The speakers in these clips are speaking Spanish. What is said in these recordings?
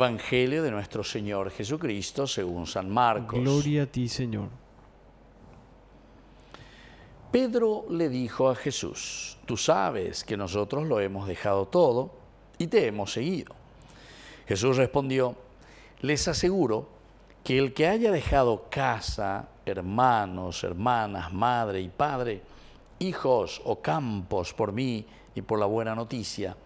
Evangelio de nuestro Señor Jesucristo según San Marcos. Gloria a ti, Señor. Pedro le dijo a Jesús, tú sabes que nosotros lo hemos dejado todo y te hemos seguido. Jesús respondió, les aseguro que el que haya dejado casa, hermanos, hermanas, madre y padre, hijos o campos por mí y por la buena noticia,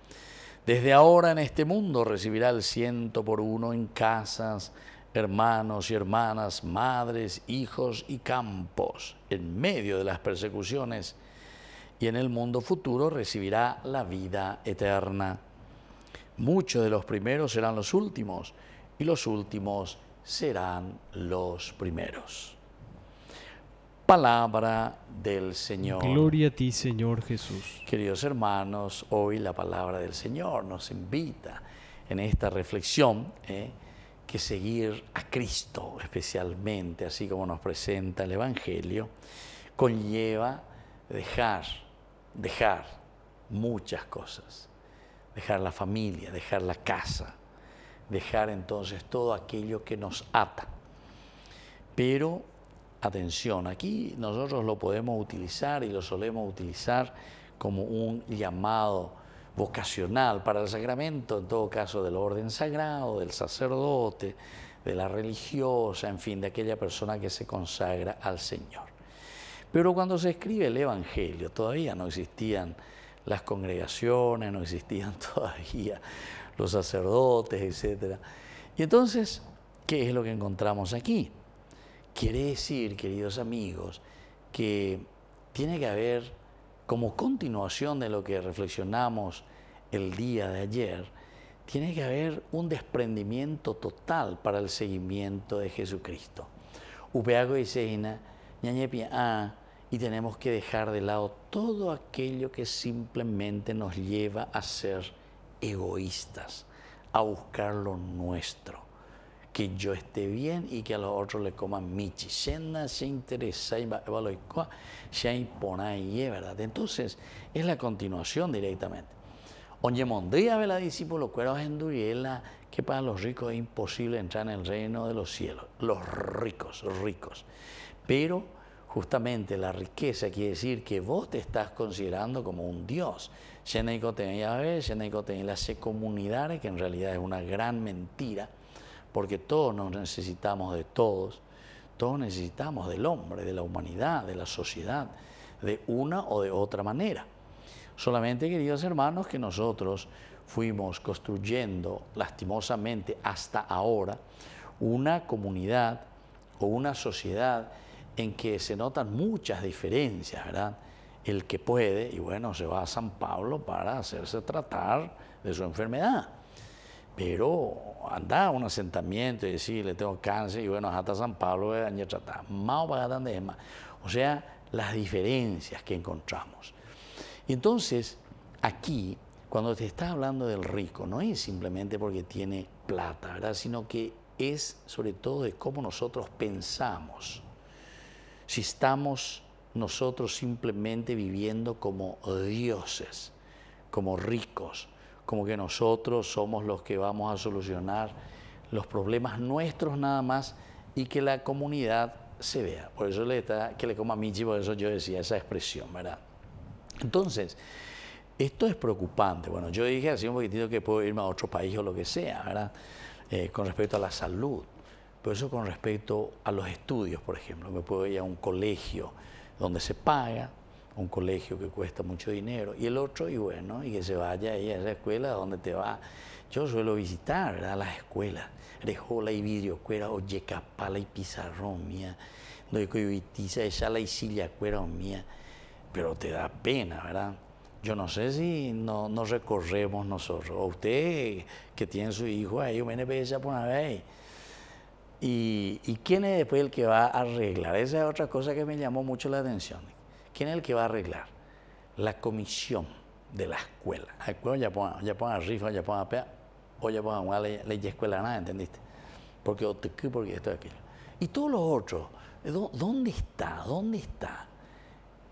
desde ahora en este mundo recibirá el ciento por uno en casas, hermanos y hermanas, madres, hijos y campos, en medio de las persecuciones, y en el mundo futuro recibirá la vida eterna. Muchos de los primeros serán los últimos, y los últimos serán los primeros palabra del Señor. Gloria a ti, Señor Jesús. Queridos hermanos, hoy la palabra del Señor nos invita en esta reflexión eh, que seguir a Cristo especialmente, así como nos presenta el Evangelio, conlleva dejar, dejar muchas cosas, dejar la familia, dejar la casa, dejar entonces todo aquello que nos ata. Pero atención. Aquí nosotros lo podemos utilizar y lo solemos utilizar como un llamado vocacional para el sacramento, en todo caso del orden sagrado, del sacerdote, de la religiosa, en fin, de aquella persona que se consagra al Señor. Pero cuando se escribe el Evangelio, todavía no existían las congregaciones, no existían todavía los sacerdotes, etc. Y entonces, ¿qué es lo que encontramos aquí? Quiere decir, queridos amigos, que tiene que haber, como continuación de lo que reflexionamos el día de ayer, tiene que haber un desprendimiento total para el seguimiento de Jesucristo. Upeago y Seina, y tenemos que dejar de lado todo aquello que simplemente nos lleva a ser egoístas, a buscar lo nuestro que yo esté bien y que a los otros le coman michi. se interesa y se ¿verdad? Entonces, es la continuación directamente. Oye, mondría ve la discípulo, cueros que para los ricos es imposible entrar en el reino de los cielos. Los ricos, ricos. Pero justamente la riqueza quiere decir que vos te estás considerando como un Dios. Sena y en se comunidades que en realidad es una gran mentira porque todos nos necesitamos de todos, todos necesitamos del hombre, de la humanidad, de la sociedad, de una o de otra manera. Solamente, queridos hermanos, que nosotros fuimos construyendo lastimosamente hasta ahora una comunidad o una sociedad en que se notan muchas diferencias, ¿verdad? El que puede, y bueno, se va a San Pablo para hacerse tratar de su enfermedad pero anda a un asentamiento y decirle tengo cáncer y bueno, hasta San Pablo de tratar más O sea, las diferencias que encontramos. y Entonces, aquí, cuando te está hablando del rico, no es simplemente porque tiene plata, ¿verdad? Sino que es sobre todo de cómo nosotros pensamos. Si estamos nosotros simplemente viviendo como dioses, como ricos, como que nosotros somos los que vamos a solucionar los problemas nuestros nada más y que la comunidad se vea. Por eso le está, que le coma a Michi, por eso yo decía esa expresión, ¿verdad? Entonces, esto es preocupante. Bueno, yo dije así un poquitito que puedo irme a otro país o lo que sea, ¿verdad? Eh, con respecto a la salud, pero eso con respecto a los estudios, por ejemplo, me puedo ir a un colegio donde se paga, un colegio que cuesta mucho dinero, y el otro, y bueno, y que se vaya ahí a esa escuela donde te va. Yo suelo visitar ¿verdad? las escuelas, Rejola y vidrio o yecapala y Pizarrón, mía, esa Sala y o mía, pero te da pena, ¿verdad? Yo no sé si no, no recorremos nosotros, o usted que tiene su hijo ahí, un NPS por una vez. ¿Y, ¿Y quién es después el que va a arreglar? Esa es otra cosa que me llamó mucho la atención. ¿Quién es el que va a arreglar? La comisión de la escuela. ya ponga, rifa, ya ponga pea, o ya ponga una ley, de escuela, nada, ¿entendiste? Porque porque esto y aquello. Y todos los otros, eh, ¿dónde está? ¿Dónde está?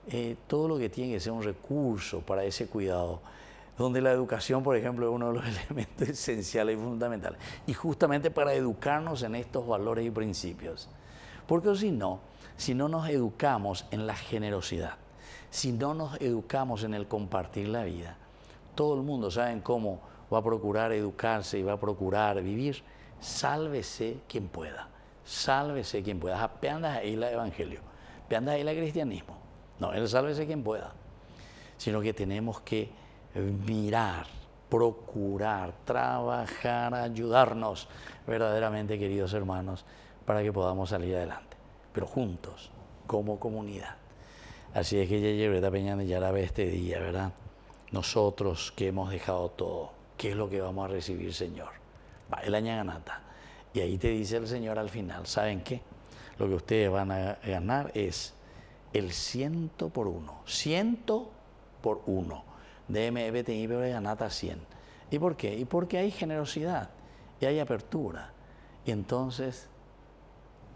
Eh, todo lo que tiene que ser un recurso para ese cuidado, donde la educación, por ejemplo, es uno de los elementos esenciales y fundamentales, y justamente para educarnos en estos valores y principios. Porque si no, si no nos educamos en la generosidad, si no nos educamos en el compartir la vida, todo el mundo sabe cómo va a procurar educarse y va a procurar vivir, sálvese quien pueda, sálvese quien pueda. peandas ahí la evangelio, peandas ahí el cristianismo. No, él sálvese quien pueda, sino que tenemos que mirar, procurar, trabajar, ayudarnos verdaderamente, queridos hermanos, para que podamos salir adelante pero juntos, como comunidad. Así es que ya ¿verdad, Peñana? Ya la ve este día, ¿verdad? Nosotros que hemos dejado todo, ¿qué es lo que vamos a recibir, Señor? Va el ganata Y ahí te dice el Señor al final, ¿saben qué? Lo que ustedes van a ganar es el ciento por uno. Ciento por uno. DMBTI, pero ganata 100. ¿Y por qué? Y porque hay generosidad y hay apertura. Y entonces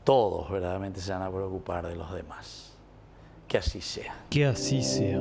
todos verdaderamente se van a preocupar de los demás. Que así sea. Que así sea.